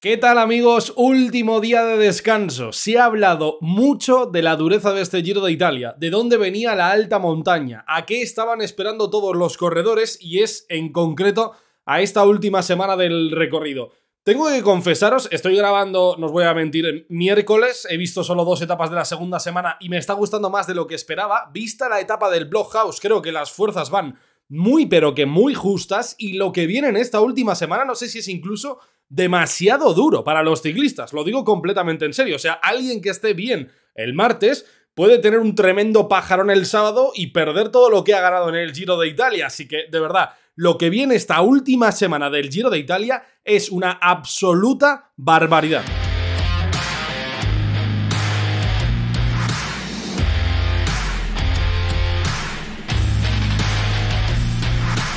¿Qué tal amigos? Último día de descanso. Se ha hablado mucho de la dureza de este Giro de Italia, de dónde venía la alta montaña, a qué estaban esperando todos los corredores y es en concreto a esta última semana del recorrido. Tengo que confesaros, estoy grabando, no os voy a mentir, miércoles, he visto solo dos etapas de la segunda semana y me está gustando más de lo que esperaba. Vista la etapa del Blockhouse, creo que las fuerzas van muy pero que muy justas y lo que viene en esta última semana no sé si es incluso demasiado duro para los ciclistas, lo digo completamente en serio, o sea, alguien que esté bien el martes puede tener un tremendo pajarón el sábado y perder todo lo que ha ganado en el Giro de Italia, así que de verdad, lo que viene esta última semana del Giro de Italia es una absoluta barbaridad.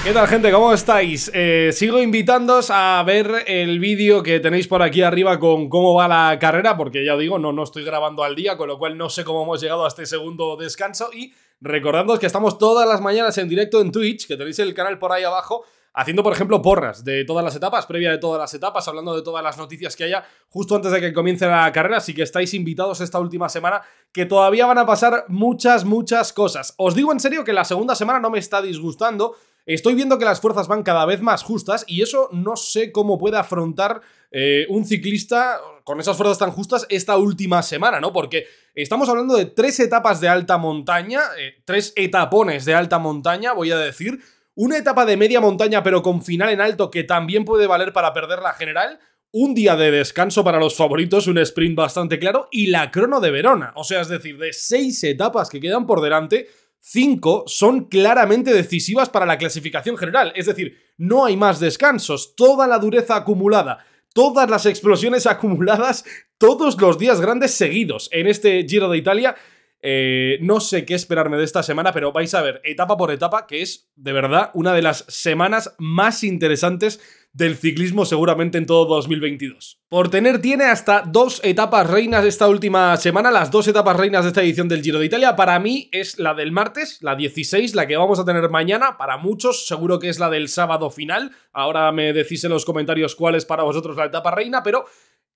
¿Qué tal gente? ¿Cómo estáis? Eh, sigo invitándoos a ver el vídeo que tenéis por aquí arriba con cómo va la carrera, porque ya digo, no, no estoy grabando al día, con lo cual no sé cómo hemos llegado a este segundo descanso y recordándos que estamos todas las mañanas en directo en Twitch, que tenéis el canal por ahí abajo, haciendo, por ejemplo, porras de todas las etapas, previa de todas las etapas, hablando de todas las noticias que haya justo antes de que comience la carrera. Así que estáis invitados esta última semana, que todavía van a pasar muchas, muchas cosas. Os digo en serio que la segunda semana no me está disgustando. Estoy viendo que las fuerzas van cada vez más justas y eso no sé cómo puede afrontar eh, un ciclista con esas fuerzas tan justas esta última semana, ¿no? Porque estamos hablando de tres etapas de alta montaña, eh, tres etapones de alta montaña, voy a decir, una etapa de media montaña pero con final en alto que también puede valer para perder la general, un día de descanso para los favoritos, un sprint bastante claro, y la crono de Verona. O sea, es decir, de seis etapas que quedan por delante, 5 son claramente decisivas para la clasificación general. Es decir, no hay más descansos, toda la dureza acumulada, todas las explosiones acumuladas, todos los días grandes seguidos en este Giro de Italia eh, no sé qué esperarme de esta semana, pero vais a ver etapa por etapa que es de verdad una de las semanas más interesantes del ciclismo seguramente en todo 2022. Por tener tiene hasta dos etapas reinas esta última semana, las dos etapas reinas de esta edición del Giro de Italia. Para mí es la del martes, la 16, la que vamos a tener mañana. Para muchos seguro que es la del sábado final. Ahora me decís en los comentarios cuál es para vosotros la etapa reina, pero...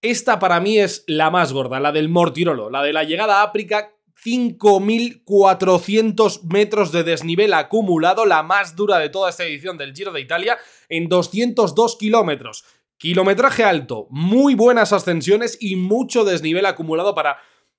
Esta para mí es la más gorda, la del Mortirolo, la de la llegada a África, 5.400 metros de desnivel acumulado, la más dura de toda esta edición del Giro de Italia, en 202 kilómetros. Kilometraje alto, muy buenas ascensiones y mucho desnivel acumulado para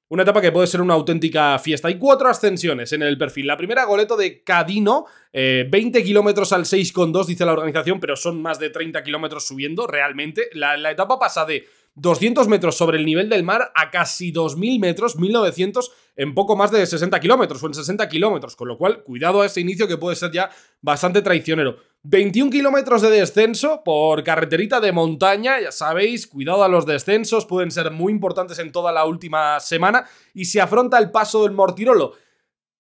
una etapa que puede ser una auténtica fiesta. Hay cuatro ascensiones en el perfil. La primera, Goleto de Cadino, 20 eh, kilómetros al 6,2, dice la organización, pero son más de 30 kilómetros subiendo realmente. la etapa pasa de 200 metros sobre el nivel del mar a casi 2.000 metros, 1.900, en poco más de 60 kilómetros o en 60 kilómetros, con lo cual cuidado a ese inicio que puede ser ya bastante traicionero. 21 kilómetros de descenso por carreterita de montaña, ya sabéis, cuidado a los descensos, pueden ser muy importantes en toda la última semana, y se afronta el paso del Mortirolo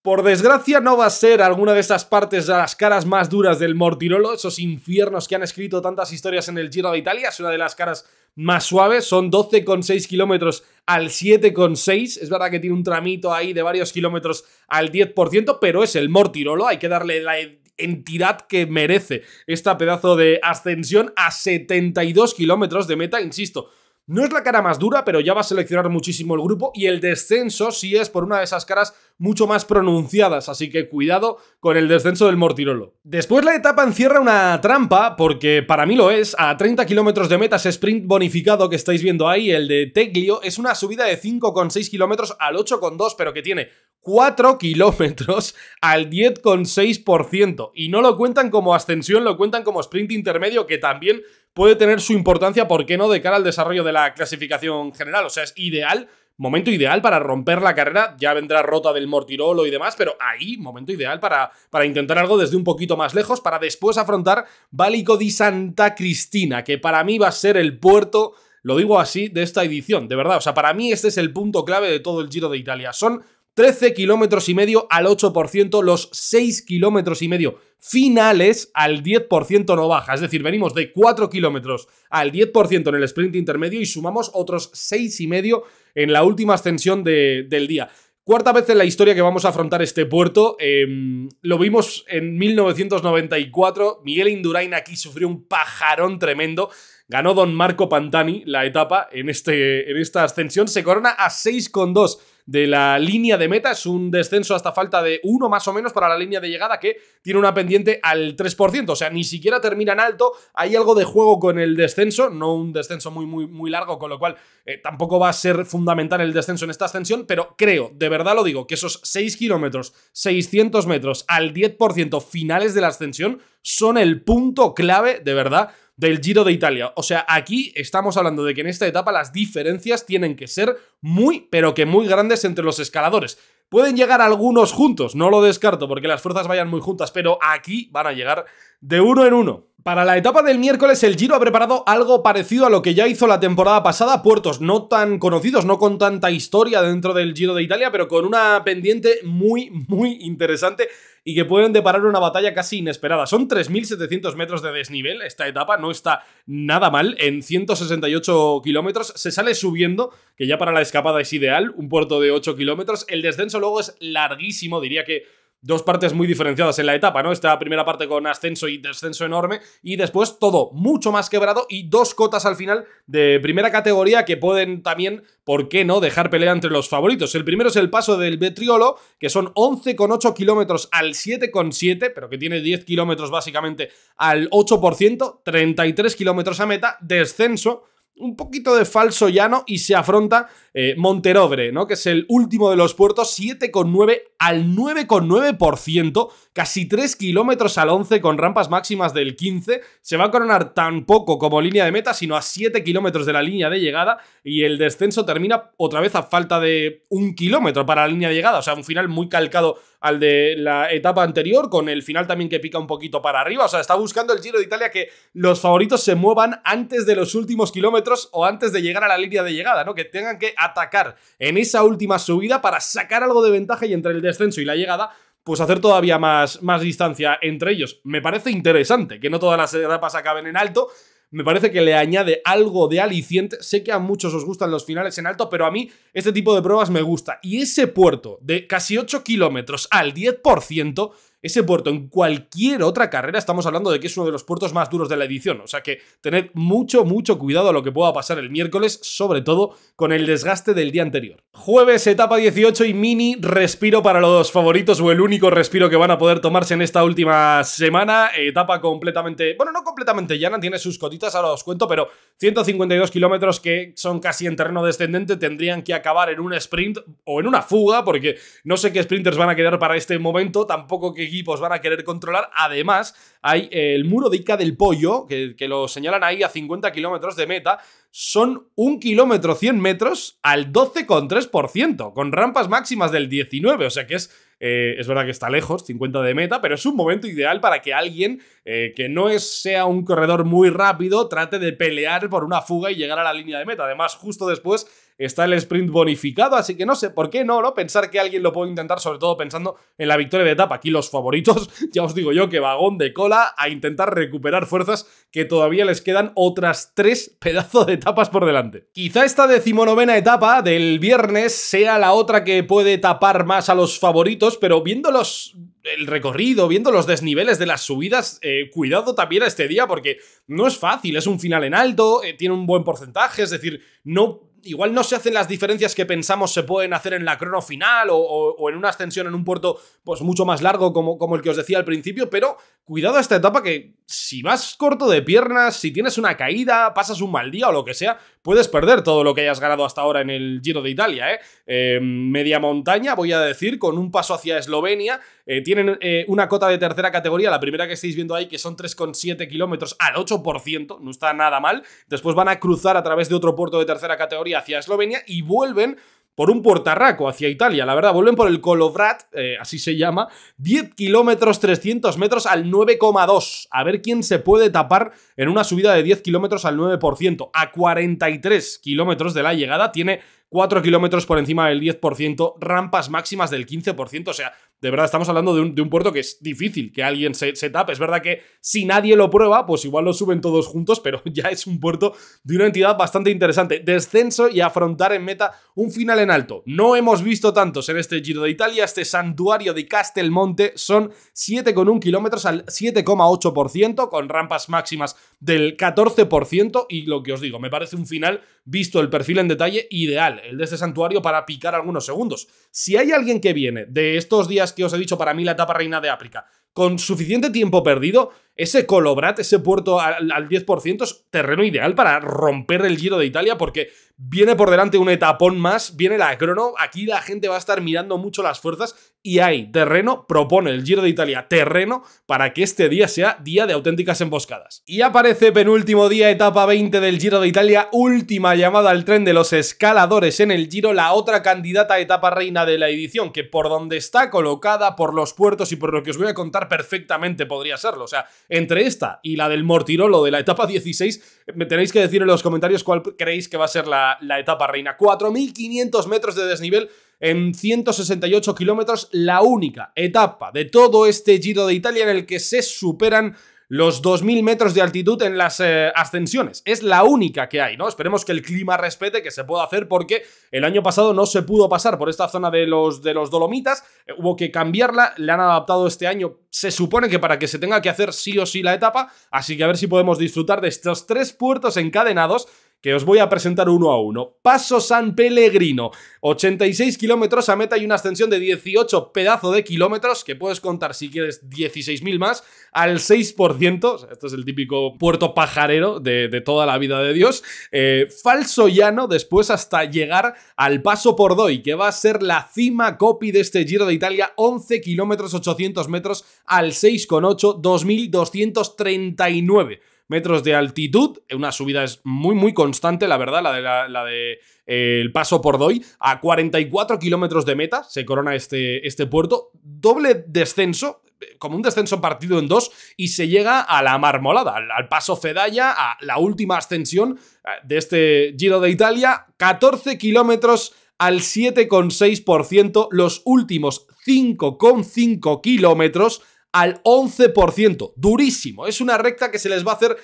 por desgracia no va a ser alguna de esas partes de las caras más duras del Mortirolo, esos infiernos que han escrito tantas historias en el Giro de Italia, es una de las caras más suaves, son 12,6 kilómetros al 7,6, es verdad que tiene un tramito ahí de varios kilómetros al 10%, pero es el Mortirolo, hay que darle la entidad que merece esta pedazo de ascensión a 72 kilómetros de meta, insisto, no es la cara más dura, pero ya va a seleccionar muchísimo el grupo y el descenso sí es por una de esas caras mucho más pronunciadas, así que cuidado con el descenso del Mortirolo. Después la etapa encierra una trampa, porque para mí lo es, a 30 kilómetros de meta sprint bonificado que estáis viendo ahí, el de Teglio, es una subida de 5,6 kilómetros al 8,2, pero que tiene 4 kilómetros al 10,6% y no lo cuentan como ascensión, lo cuentan como sprint intermedio que también puede tener su importancia, ¿por qué no?, de cara al desarrollo de la clasificación general. O sea, es ideal, momento ideal para romper la carrera. Ya vendrá rota del Mortirolo y demás, pero ahí, momento ideal para, para intentar algo desde un poquito más lejos, para después afrontar Valico di Santa Cristina, que para mí va a ser el puerto lo digo así, de esta edición, de verdad. O sea, para mí este es el punto clave de todo el Giro de Italia. Son 13 kilómetros y medio al 8%, los 6 kilómetros y medio finales al 10% no baja. Es decir, venimos de 4 kilómetros al 10% en el sprint intermedio y sumamos otros 6 y medio en la última ascensión del día. Cuarta vez en la historia que vamos a afrontar este puerto. Em, lo vimos en 1994. Miguel Indurain aquí sufrió un pajarón tremendo. Ganó don Marco Pantani la etapa en, este, en esta ascensión. Se corona a 6,2 de la línea de meta. Es un descenso hasta falta de uno más o menos para la línea de llegada que tiene una pendiente al 3%. O sea, ni siquiera termina en alto. Hay algo de juego con el descenso, no un descenso muy, muy, muy largo, con lo cual eh, tampoco va a ser fundamental el descenso en esta ascensión, pero creo, de verdad lo digo, que esos 6 kilómetros, 600 metros al 10% finales de la ascensión son el punto clave, de verdad, del Giro de Italia. O sea, aquí estamos hablando de que en esta etapa las diferencias tienen que ser muy, pero que muy grandes entre los escaladores. Pueden llegar algunos juntos, no lo descarto porque las fuerzas vayan muy juntas, pero aquí van a llegar de uno en uno. Para la etapa del miércoles el Giro ha preparado algo parecido a lo que ya hizo la temporada pasada, puertos no tan conocidos, no con tanta historia dentro del Giro de Italia, pero con una pendiente muy, muy interesante y que pueden deparar una batalla casi inesperada. Son 3.700 metros de desnivel, esta etapa no está nada mal, en 168 kilómetros se sale subiendo, que ya para la escapada es ideal, un puerto de 8 kilómetros, el descenso luego es larguísimo, diría que dos partes muy diferenciadas en la etapa, ¿no? Esta primera parte con ascenso y descenso enorme y después todo mucho más quebrado y dos cotas al final de primera categoría que pueden también, ¿por qué no?, dejar pelea entre los favoritos. El primero es el paso del Betriolo, que son 11,8 kilómetros al 7,7, pero que tiene 10 kilómetros básicamente al 8%, 33 kilómetros a meta, descenso un poquito de falso llano y se afronta eh, Monterobre, ¿no? que es el último de los puertos, 7,9 al 9,9% casi 3 kilómetros al 11 con rampas máximas del 15. Se va a coronar tan poco como línea de meta, sino a 7 kilómetros de la línea de llegada y el descenso termina otra vez a falta de un kilómetro para la línea de llegada. O sea, un final muy calcado al de la etapa anterior, con el final también que pica un poquito para arriba. O sea, está buscando el Giro de Italia que los favoritos se muevan antes de los últimos kilómetros o antes de llegar a la línea de llegada, ¿no? Que tengan que atacar en esa última subida para sacar algo de ventaja y entre el descenso y la llegada pues hacer todavía más, más distancia entre ellos. Me parece interesante que no todas las etapas acaben en alto, me parece que le añade algo de aliciente. Sé que a muchos os gustan los finales en alto, pero a mí este tipo de pruebas me gusta. Y ese puerto de casi 8 kilómetros al 10%, ese puerto en cualquier otra carrera, estamos hablando de que es uno de los puertos más duros de la edición. O sea que tened mucho, mucho cuidado a lo que pueda pasar el miércoles, sobre todo con el desgaste del día anterior. Jueves, etapa 18 y mini respiro para los favoritos o el único respiro que van a poder tomarse en esta última semana. Etapa completamente, bueno, no completamente llana, tiene sus cotitas, ahora os cuento, pero 152 kilómetros que son casi en terreno descendente tendrían que acabar en un sprint o en una fuga, porque no sé qué sprinters van a quedar para este momento, tampoco qué equipos van a querer controlar. Además, hay eh, el muro de Ica del Pollo, que, lo señalan ahí a 50 kilómetros de meta, son un kilómetro 100 metros al 12,3%, con rampas máximas del 19, o sea que es, eh, es verdad que está lejos, 50 de meta, pero es un momento ideal para que alguien eh, que no sea un corredor muy rápido, trate de pelear por una fuga y llegar a la línea de meta. Además, justo después está el sprint bonificado, así que no sé por qué no, ¿no? Pensar que alguien lo puede intentar, sobre todo pensando en la victoria de etapa. Aquí los favoritos, ya os digo yo, que vagón de cola a intentar recuperar fuerzas que todavía les quedan otras tres pedazos de etapas por delante. Quizá esta decimonovena etapa del viernes sea la otra que puede tapar más a los favoritos, pero viéndolos el recorrido, viendo los desniveles de las subidas, eh, cuidado también a este día porque no es fácil, es un final en alto, eh, tiene un buen porcentaje, es decir, no, igual no se hacen las diferencias que pensamos se pueden hacer en la crono final o, en una ascensión en un puerto pues mucho más largo como, como el que os decía al principio, pero cuidado a esta etapa que si vas corto de piernas, si tienes una caída, pasas un mal día o lo que sea, puedes perder todo lo que hayas ganado hasta ahora en el Giro de Italia. ¿eh? eh media montaña, voy a decir, con un paso hacia Eslovenia. Eh, tienen eh, una cota de tercera categoría, la primera que estáis viendo ahí, que son 3,7 kilómetros al 8%, no está nada mal. Después van a cruzar a través de otro puerto de tercera categoría hacia Eslovenia y vuelven por un puertarraco hacia Italia, la verdad, vuelven por el Colobrat, eh, así se llama, 10 kilómetros 300 metros al 9,2, a ver quién se puede tapar en una subida de 10 kilómetros al 9%, a 43 kilómetros de la llegada tiene 4 kilómetros por encima del 10%, rampas máximas del 15%. O sea, de verdad estamos hablando de un, puerto que es difícil que alguien se, se, tape. Es verdad que si nadie lo prueba, pues igual lo suben todos juntos, pero ya es un puerto de una entidad bastante interesante. Descenso y afrontar en meta un final en alto. No hemos visto tantos en este Giro de Italia. Este santuario de Castelmonte son 7,1 kilómetros al 7,8%, con rampas máximas del 14%. Y lo que os digo, me parece un final, visto el perfil en detalle, ideal el de este santuario para picar algunos segundos. Si hay alguien que viene de estos días que os he dicho para mí la etapa reina de África, con suficiente tiempo perdido, ese Colobrat, ese puerto al, 10%, es terreno ideal para romper el Giro de Italia porque viene por delante un etapón más, viene la crono, aquí la gente va a estar mirando mucho las fuerzas y hay terreno, propone el Giro de Italia terreno para que este día sea día de auténticas emboscadas. Y aparece penúltimo día, etapa 20 del Giro de Italia, última llamada al tren de los escaladores en el Giro, la otra candidata a etapa reina de la edición, que por donde está colocada, por los puertos y por lo que os voy a contar perfectamente podría serlo, o sea, entre esta y la del Mortirolo de la etapa 16, me tenéis que decir en los comentarios cuál creéis que va a ser la, etapa reina. 4.500 metros de desnivel en 168 kilómetros, la única etapa de todo este Giro de Italia en el que se superan los 2.000 metros de altitud en las eh, ascensiones. Es la única que hay, ¿no? Esperemos que el clima respete, que se pueda hacer, porque el año pasado no se pudo pasar por esta zona de los, de los Dolomitas, eh, hubo que cambiarla, le han adaptado este año, se supone que para que se tenga que hacer sí o sí la etapa, así que a ver si podemos disfrutar de estos tres puertos encadenados que os voy a presentar uno a uno. Paso San Pellegrino, 86 kilómetros a meta y una ascensión de 18 pedazo de kilómetros, que puedes contar si quieres 16.000 más, al 6%, esto es el típico puerto pajarero de, toda la vida de Dios, eh, falso llano después hasta llegar al Paso Pordoi, que va a ser la cima copy de este Giro de Italia, 11 kilómetros 800 metros al 6,8, 2.239 metros de altitud. Una subida es muy, muy constante, la verdad, la de, eh, el paso por doy A 44 kilómetros de meta se corona este, este puerto. Doble descenso, como un descenso partido en dos y se llega a la marmolada, al, al, paso Fedaya, a la última ascensión eh, de este Giro de Italia, 14 kilómetros al 7,6%, los últimos 5,5 kilómetros al 11%. Durísimo. Es una recta que se les va a hacer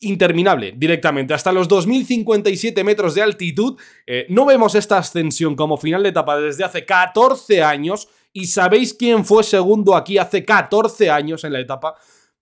interminable directamente, hasta los 2057 metros de altitud. Eh, no vemos esta ascensión como final de etapa desde hace 14 años. ¿Y sabéis quién fue segundo aquí hace 14 años en la etapa?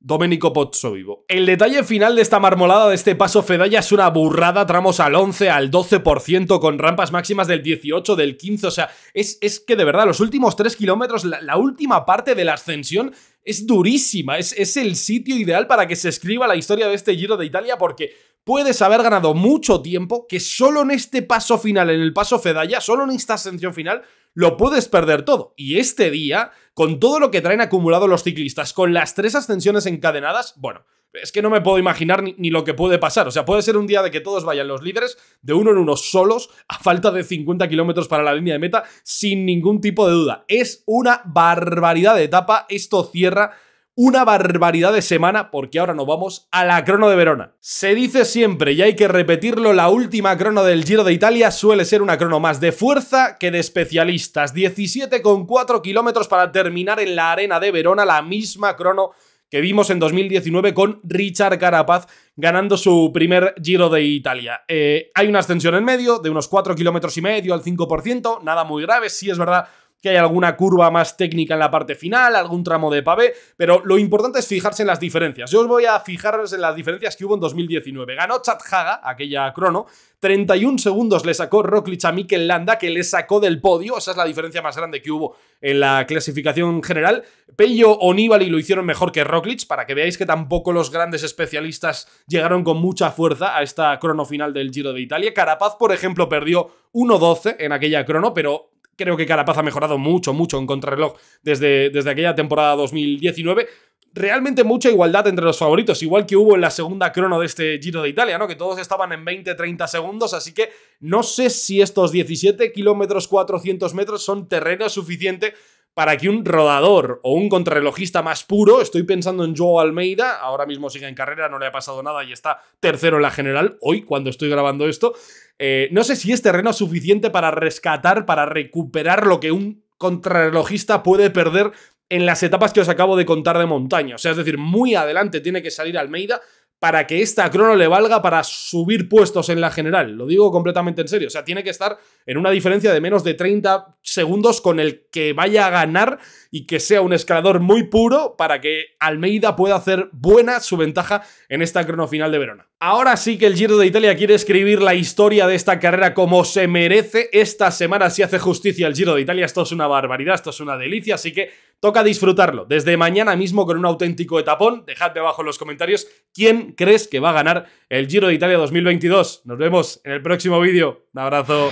Domenico Pozzo Vivo. El detalle final de esta marmolada de este paso Fedaya es una burrada, tramos al 11, al 12%, con rampas máximas del 18, del 15, o sea, es, es que de verdad, los últimos 3 kilómetros, la, última parte de la ascensión es durísima, es, es el sitio ideal para que se escriba la historia de este Giro de Italia porque puedes haber ganado mucho tiempo que solo en este paso final, en el paso Fedaya, solo en esta ascensión final, lo puedes perder todo. Y este día, con todo lo que traen acumulado los ciclistas, con las tres ascensiones encadenadas, bueno, es que no me puedo imaginar ni, lo que puede pasar. O sea, puede ser un día de que todos vayan los líderes de uno en uno solos, a falta de 50 kilómetros para la línea de meta, sin ningún tipo de duda. Es una barbaridad de etapa. Esto cierra una barbaridad de semana porque ahora nos vamos a la crono de Verona. Se dice siempre, y hay que repetirlo, la última crono del Giro de Italia suele ser una crono más de fuerza que de especialistas. 17,4 kilómetros para terminar en la arena de Verona, la misma crono que vimos en 2019 con Richard Carapaz ganando su primer Giro de Italia. Eh, hay una ascensión en medio de unos 4 kilómetros y medio al 5%, nada muy grave, sí es verdad que hay alguna curva más técnica en la parte final, algún tramo de pavé, pero lo importante es fijarse en las diferencias. Yo os voy a fijaros en las diferencias que hubo en 2019. Ganó Chad Haga, aquella crono, 31 segundos le sacó Roklic a Mikel Landa, que le sacó del podio, esa es la diferencia más grande que hubo en la clasificación general. Pello o y lo hicieron mejor que Roklic, para que veáis que tampoco los grandes especialistas llegaron con mucha fuerza a esta crono final del Giro de Italia. Carapaz, por ejemplo, perdió 1.12 en aquella crono, pero Creo que Carapaz ha mejorado mucho, mucho en contrarreloj desde, desde aquella temporada 2019 realmente mucha igualdad entre los favoritos, igual que hubo en la segunda crono de este Giro de Italia, ¿no? Que todos estaban en 20-30 segundos, así que no sé si estos 17 kilómetros 400 metros son terreno suficiente para que un rodador o un contrarrelojista más puro, estoy pensando en Joe Almeida, ahora mismo sigue en carrera, no le ha pasado nada y está tercero en la general, hoy cuando estoy grabando esto, eh, no sé si es terreno suficiente para rescatar, para recuperar lo que un contrarrelojista puede perder en las etapas que os acabo de contar de montaña. O sea, es decir, muy adelante tiene que salir Almeida para que esta crono le valga para subir puestos en la general. Lo digo completamente en serio. O sea, tiene que estar en una diferencia de menos de 30 segundos con el que vaya a ganar y que sea un escalador muy puro para que Almeida pueda hacer buena su ventaja en esta cronofinal de Verona. Ahora sí que el Giro de Italia quiere escribir la historia de esta carrera como se merece. Esta semana sí hace justicia el Giro de Italia. Esto es una barbaridad, esto es una delicia, así que toca disfrutarlo. Desde mañana mismo con un auténtico etapón. Dejadme abajo en los comentarios quién crees que va a ganar el Giro de Italia 2022. Nos vemos en el próximo vídeo. Un abrazo.